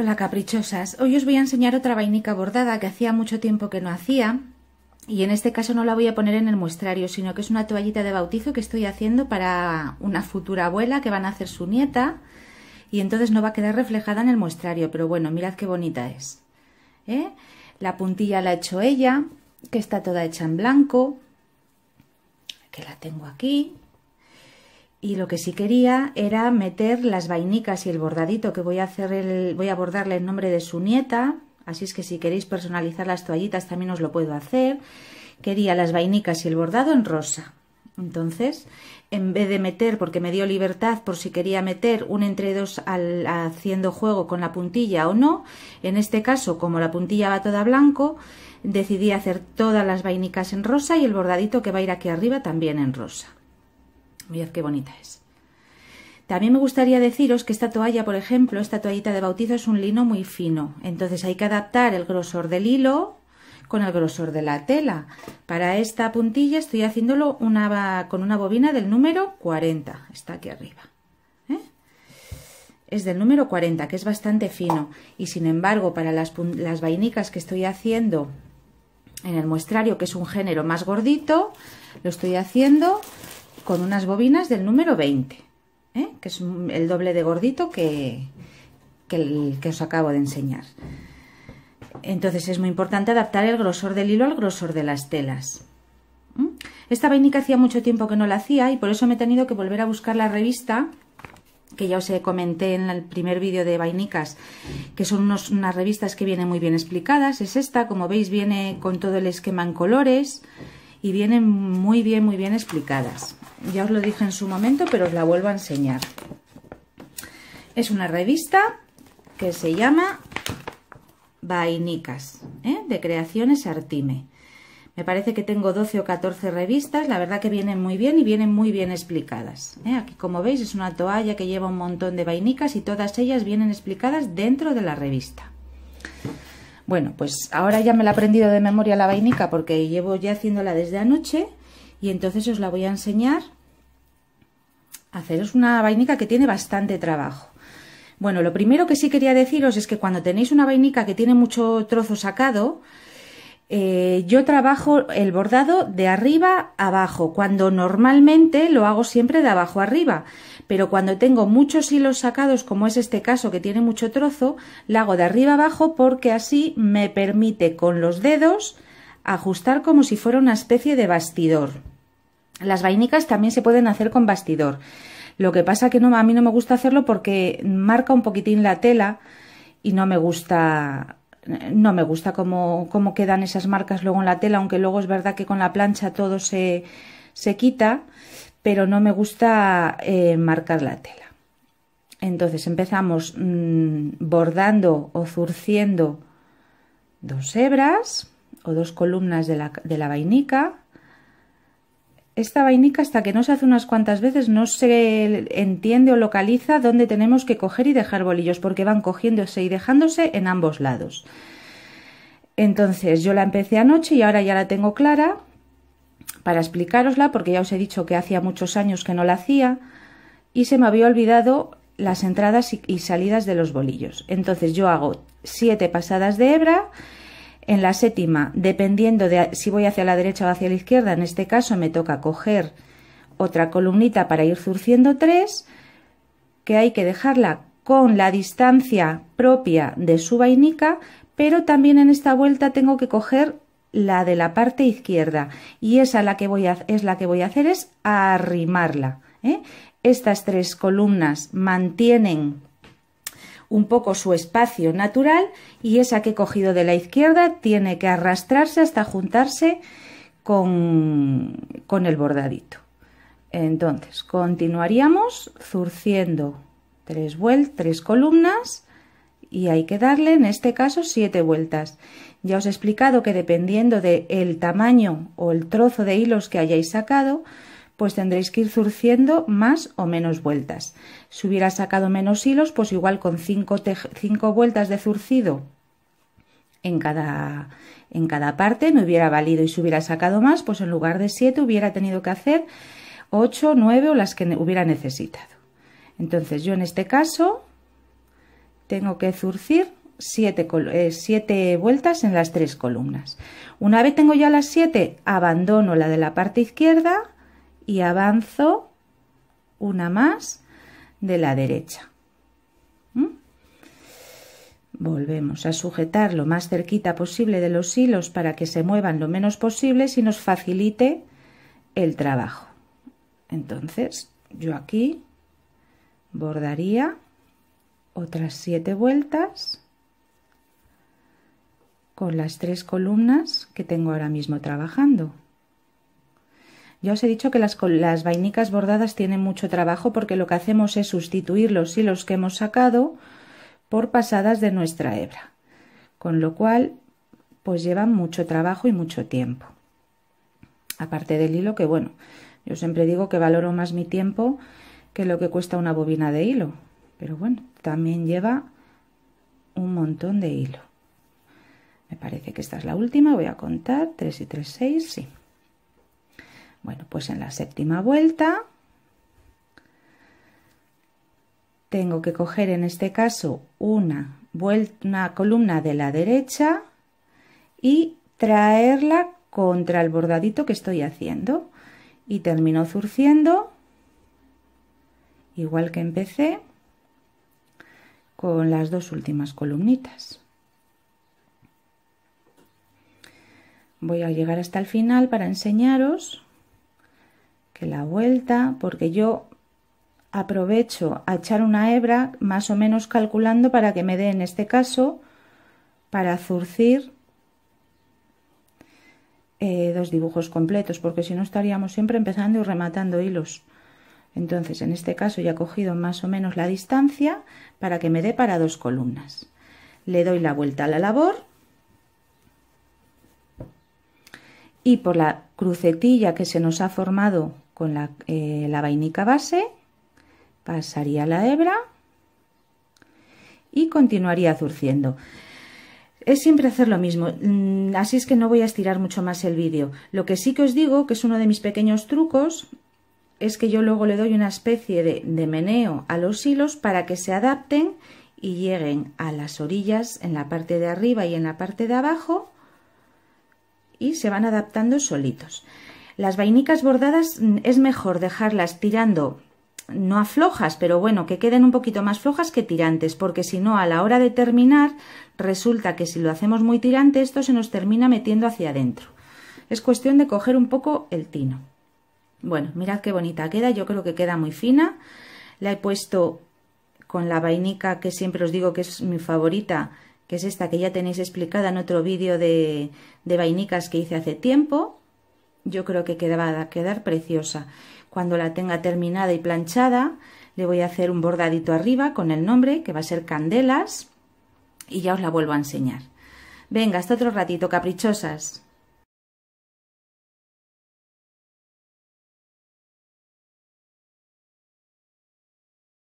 Hola caprichosas, hoy os voy a enseñar otra vainica bordada que hacía mucho tiempo que no hacía y en este caso no la voy a poner en el muestrario sino que es una toallita de bautizo que estoy haciendo para una futura abuela que van a hacer su nieta y entonces no va a quedar reflejada en el muestrario pero bueno, mirad qué bonita es ¿Eh? la puntilla la ha hecho ella que está toda hecha en blanco que la tengo aquí y lo que sí quería era meter las vainicas y el bordadito que voy a hacer el, voy a bordarle el nombre de su nieta así es que si queréis personalizar las toallitas también os lo puedo hacer quería las vainicas y el bordado en rosa entonces en vez de meter porque me dio libertad por si quería meter un entre dos haciendo juego con la puntilla o no en este caso como la puntilla va toda blanco decidí hacer todas las vainicas en rosa y el bordadito que va a ir aquí arriba también en rosa Mirad qué bonita es. También me gustaría deciros que esta toalla, por ejemplo, esta toallita de bautizo es un lino muy fino. Entonces hay que adaptar el grosor del hilo con el grosor de la tela. Para esta puntilla estoy haciéndolo una, con una bobina del número 40. Está aquí arriba. ¿eh? Es del número 40, que es bastante fino. Y sin embargo, para las, las vainicas que estoy haciendo en el muestrario, que es un género más gordito, lo estoy haciendo con unas bobinas del número 20, ¿eh? que es el doble de gordito que, que, os acabo de enseñar. Entonces es muy importante adaptar el grosor del hilo al grosor de las telas. Esta vainica hacía mucho tiempo que no la hacía y por eso me he tenido que volver a buscar la revista que ya os comenté en el primer vídeo de vainicas, que son unas revistas que vienen muy bien explicadas. Es esta, como veis, viene con todo el esquema en colores y vienen muy bien, muy bien explicadas. Ya os lo dije en su momento, pero os la vuelvo a enseñar. Es una revista que se llama Vainicas, ¿eh? de Creaciones Artime. Me parece que tengo 12 o 14 revistas, la verdad que vienen muy bien y vienen muy bien explicadas. ¿eh? Aquí como veis es una toalla que lleva un montón de vainicas y todas ellas vienen explicadas dentro de la revista. Bueno, pues ahora ya me la he aprendido de memoria la vainica porque llevo ya haciéndola desde anoche y entonces os la voy a enseñar haceros una vainica que tiene bastante trabajo. Bueno, lo primero que sí quería deciros es que cuando tenéis una vainica que tiene mucho trozo sacado, eh, yo trabajo el bordado de arriba a abajo, cuando normalmente lo hago siempre de abajo arriba, pero cuando tengo muchos hilos sacados, como es este caso que tiene mucho trozo, lo hago de arriba abajo porque así me permite con los dedos ajustar como si fuera una especie de bastidor. Las vainicas también se pueden hacer con bastidor. Lo que pasa que no, a mí no me gusta hacerlo porque marca un poquitín la tela y no me gusta no me gusta cómo, cómo quedan esas marcas luego en la tela, aunque luego es verdad que con la plancha todo se, se quita, pero no me gusta eh, marcar la tela. Entonces empezamos mm, bordando o zurciendo dos hebras o dos columnas de la, de la vainica esta vainica hasta que no se hace unas cuantas veces no se entiende o localiza dónde tenemos que coger y dejar bolillos porque van cogiéndose y dejándose en ambos lados. Entonces yo la empecé anoche y ahora ya la tengo clara para explicarosla porque ya os he dicho que hacía muchos años que no la hacía y se me había olvidado las entradas y, salidas de los bolillos. Entonces yo hago siete pasadas de hebra en la séptima, dependiendo de si voy hacia la derecha o hacia la izquierda, en este caso me toca coger otra columnita para ir zurciendo tres, que hay que dejarla con la distancia propia de su vainica, pero también en esta vuelta tengo que coger la de la parte izquierda y esa la que voy es la que voy a hacer es arrimarla. ¿eh? Estas tres columnas mantienen un poco su espacio natural y esa que he cogido de la izquierda tiene que arrastrarse hasta juntarse con, con el bordadito. Entonces, continuaríamos zurciendo tres vueltas, tres columnas y hay que darle en este caso siete vueltas. Ya os he explicado que dependiendo del tamaño o el trozo de hilos que hayáis sacado, pues tendréis que ir zurciendo más o menos vueltas. Si hubiera sacado menos hilos, pues igual con 5 vueltas de zurcido en cada, en cada parte me hubiera valido y si hubiera sacado más, pues en lugar de 7 hubiera tenido que hacer 8, 9 o las que hubiera necesitado. Entonces yo en este caso tengo que zurcir 7 eh, vueltas en las tres columnas. Una vez tengo ya las 7, abandono la de la parte izquierda y avanzo una más de la derecha. ¿Mm? Volvemos a sujetar lo más cerquita posible de los hilos para que se muevan lo menos posible si nos facilite el trabajo. Entonces yo aquí bordaría otras siete vueltas con las tres columnas que tengo ahora mismo trabajando. Ya os he dicho que las, vainicas bordadas tienen mucho trabajo porque lo que hacemos es sustituir los hilos que hemos sacado por pasadas de nuestra hebra, con lo cual pues llevan mucho trabajo y mucho tiempo. Aparte del hilo que bueno, yo siempre digo que valoro más mi tiempo que lo que cuesta una bobina de hilo, pero bueno, también lleva un montón de hilo. Me parece que esta es la última, voy a contar 3 y 3, 6, sí. Bueno, pues en la séptima vuelta tengo que coger en este caso una, vuelta, una columna de la derecha y traerla contra el bordadito que estoy haciendo y termino zurciendo igual que empecé con las dos últimas columnitas voy a llegar hasta el final para enseñaros que la vuelta, porque yo aprovecho a echar una hebra más o menos calculando para que me dé en este caso para zurcir eh, dos dibujos completos porque si no estaríamos siempre empezando y rematando hilos entonces en este caso ya he cogido más o menos la distancia para que me dé para dos columnas le doy la vuelta a la labor y por la crucetilla que se nos ha formado con eh, la, vainica base, pasaría la hebra y continuaría zurciendo. Es siempre hacer lo mismo, mm, así es que no voy a estirar mucho más el vídeo. Lo que sí que os digo, que es uno de mis pequeños trucos, es que yo luego le doy una especie de meneo a los hilos para que se adapten y lleguen a las orillas en la parte de arriba y en la parte de abajo y se van adaptando solitos. Las vainicas bordadas mm, es mejor dejarlas tirando no aflojas, pero bueno, que queden un poquito más flojas que tirantes, porque si no, a la hora de terminar, resulta que si lo hacemos muy tirante, esto se nos termina metiendo hacia adentro. Es cuestión de coger un poco el tino. Bueno, mirad qué bonita queda, yo creo que queda muy fina. La he puesto con la vainica que siempre os digo que es mi favorita, que es esta que ya tenéis explicada en otro vídeo de, de vainicas que hice hace tiempo yo creo que va a quedar preciosa. Cuando la tenga terminada y planchada, le voy a hacer un bordadito arriba con el nombre, que va a ser Candelas, y ya os la vuelvo a enseñar. Venga, hasta otro ratito, caprichosas.